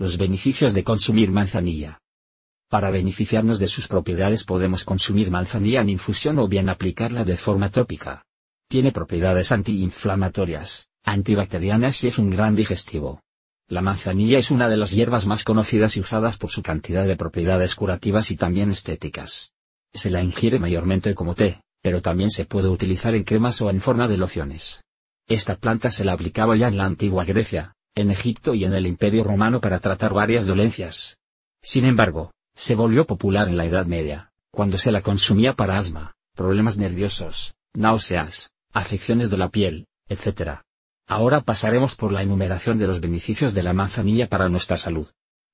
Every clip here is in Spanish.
Los beneficios de consumir manzanilla. Para beneficiarnos de sus propiedades podemos consumir manzanilla en infusión o bien aplicarla de forma tópica. Tiene propiedades antiinflamatorias, antibacterianas y es un gran digestivo. La manzanilla es una de las hierbas más conocidas y usadas por su cantidad de propiedades curativas y también estéticas. Se la ingiere mayormente como té, pero también se puede utilizar en cremas o en forma de lociones. Esta planta se la aplicaba ya en la antigua Grecia, en Egipto y en el Imperio Romano para tratar varias dolencias. Sin embargo, se volvió popular en la Edad Media, cuando se la consumía para asma, problemas nerviosos, náuseas, afecciones de la piel, etc. Ahora pasaremos por la enumeración de los beneficios de la manzanilla para nuestra salud.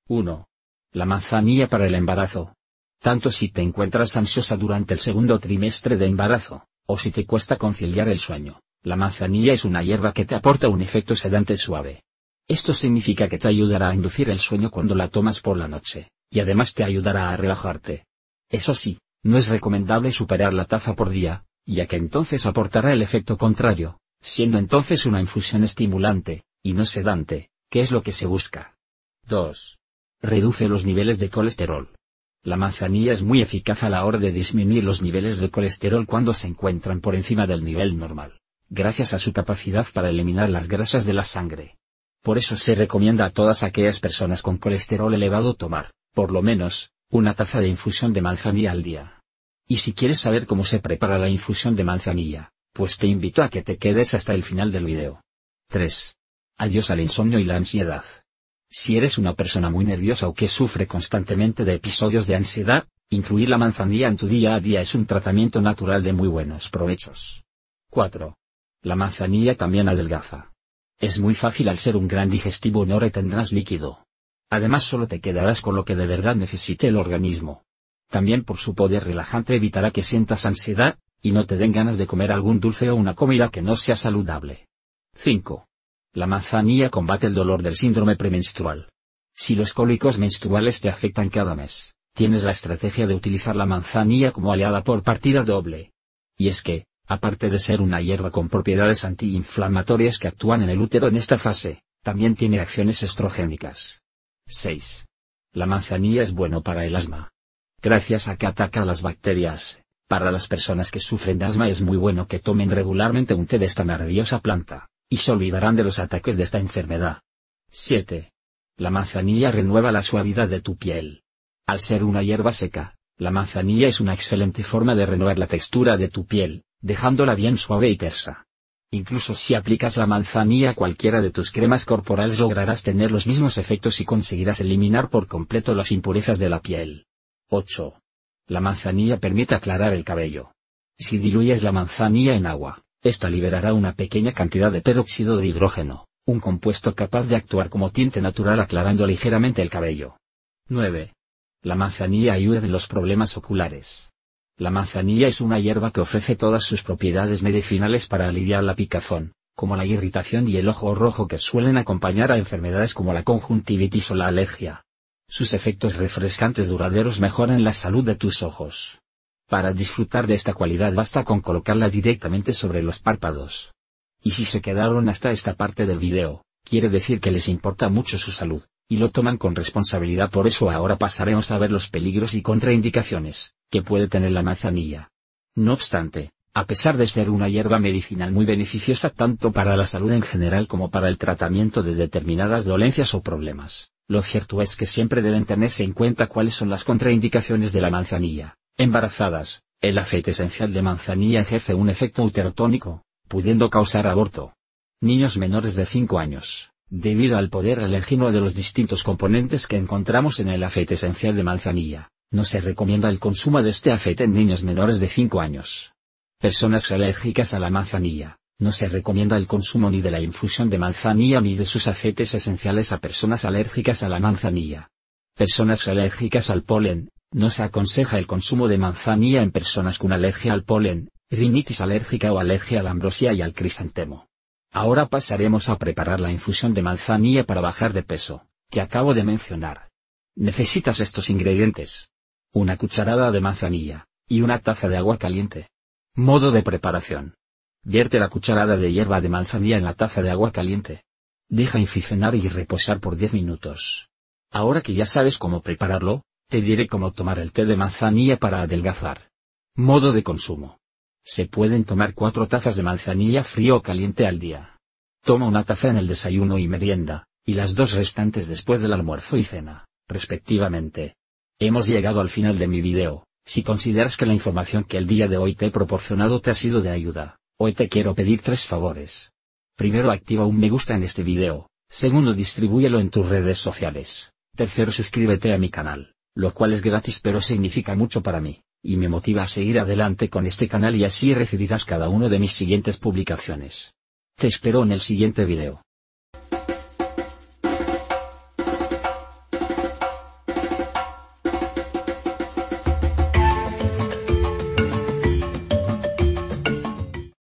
1. La manzanilla para el embarazo. Tanto si te encuentras ansiosa durante el segundo trimestre de embarazo, o si te cuesta conciliar el sueño, la manzanilla es una hierba que te aporta un efecto sedante suave. Esto significa que te ayudará a inducir el sueño cuando la tomas por la noche, y además te ayudará a relajarte. Eso sí, no es recomendable superar la taza por día, ya que entonces aportará el efecto contrario, siendo entonces una infusión estimulante, y no sedante, que es lo que se busca. 2. Reduce los niveles de colesterol. La manzanilla es muy eficaz a la hora de disminuir los niveles de colesterol cuando se encuentran por encima del nivel normal, gracias a su capacidad para eliminar las grasas de la sangre. Por eso se recomienda a todas aquellas personas con colesterol elevado tomar, por lo menos, una taza de infusión de manzanilla al día. Y si quieres saber cómo se prepara la infusión de manzanilla, pues te invito a que te quedes hasta el final del video. 3. Adiós al insomnio y la ansiedad. Si eres una persona muy nerviosa o que sufre constantemente de episodios de ansiedad, incluir la manzanilla en tu día a día es un tratamiento natural de muy buenos provechos. 4. La manzanilla también adelgaza. Es muy fácil al ser un gran digestivo no retendrás líquido. Además solo te quedarás con lo que de verdad necesite el organismo. También por su poder relajante evitará que sientas ansiedad, y no te den ganas de comer algún dulce o una comida que no sea saludable. 5. La manzanilla combate el dolor del síndrome premenstrual. Si los cólicos menstruales te afectan cada mes, tienes la estrategia de utilizar la manzanilla como aliada por partida doble. Y es que, Aparte de ser una hierba con propiedades antiinflamatorias que actúan en el útero en esta fase, también tiene acciones estrogénicas. 6. La manzanilla es bueno para el asma. Gracias a que ataca las bacterias, para las personas que sufren de asma es muy bueno que tomen regularmente un té de esta maravillosa planta, y se olvidarán de los ataques de esta enfermedad. 7. La manzanilla renueva la suavidad de tu piel. Al ser una hierba seca, la manzanilla es una excelente forma de renovar la textura de tu piel, dejándola bien suave y tersa. Incluso si aplicas la manzanilla a cualquiera de tus cremas corporales lograrás tener los mismos efectos y conseguirás eliminar por completo las impurezas de la piel. 8. La manzanilla permite aclarar el cabello. Si diluyes la manzanilla en agua, esta liberará una pequeña cantidad de peróxido de hidrógeno, un compuesto capaz de actuar como tinte natural aclarando ligeramente el cabello. 9. La manzanilla ayuda en los problemas oculares. La manzanilla es una hierba que ofrece todas sus propiedades medicinales para aliviar la picazón, como la irritación y el ojo rojo que suelen acompañar a enfermedades como la conjuntivitis o la alergia. Sus efectos refrescantes duraderos mejoran la salud de tus ojos. Para disfrutar de esta cualidad basta con colocarla directamente sobre los párpados. Y si se quedaron hasta esta parte del video, quiere decir que les importa mucho su salud y lo toman con responsabilidad. Por eso ahora pasaremos a ver los peligros y contraindicaciones que puede tener la manzanilla. No obstante, a pesar de ser una hierba medicinal muy beneficiosa tanto para la salud en general como para el tratamiento de determinadas dolencias o problemas, lo cierto es que siempre deben tenerse en cuenta cuáles son las contraindicaciones de la manzanilla. Embarazadas, el aceite esencial de manzanilla ejerce un efecto uterotónico, pudiendo causar aborto. Niños menores de 5 años, Debido al poder alérgico de los distintos componentes que encontramos en el afete esencial de manzanilla, no se recomienda el consumo de este afete en niños menores de 5 años. Personas alérgicas a la manzanilla, no se recomienda el consumo ni de la infusión de manzanilla ni de sus aceites esenciales a personas alérgicas a la manzanilla. Personas alérgicas al polen, no se aconseja el consumo de manzanilla en personas con alergia al polen, rinitis alérgica o alergia a la ambrosia y al crisantemo. Ahora pasaremos a preparar la infusión de manzanilla para bajar de peso, que acabo de mencionar. Necesitas estos ingredientes. Una cucharada de manzanilla, y una taza de agua caliente. Modo de preparación. Vierte la cucharada de hierba de manzanilla en la taza de agua caliente. Deja inficionar y reposar por 10 minutos. Ahora que ya sabes cómo prepararlo, te diré cómo tomar el té de manzanilla para adelgazar. Modo de consumo. Se pueden tomar cuatro tazas de manzanilla frío o caliente al día. Toma una taza en el desayuno y merienda, y las dos restantes después del almuerzo y cena, respectivamente. Hemos llegado al final de mi video. Si consideras que la información que el día de hoy te he proporcionado te ha sido de ayuda, hoy te quiero pedir tres favores. Primero activa un me gusta en este video, segundo distribúyelo en tus redes sociales, tercero suscríbete a mi canal, lo cual es gratis pero significa mucho para mí y me motiva a seguir adelante con este canal y así recibirás cada uno de mis siguientes publicaciones. Te espero en el siguiente video.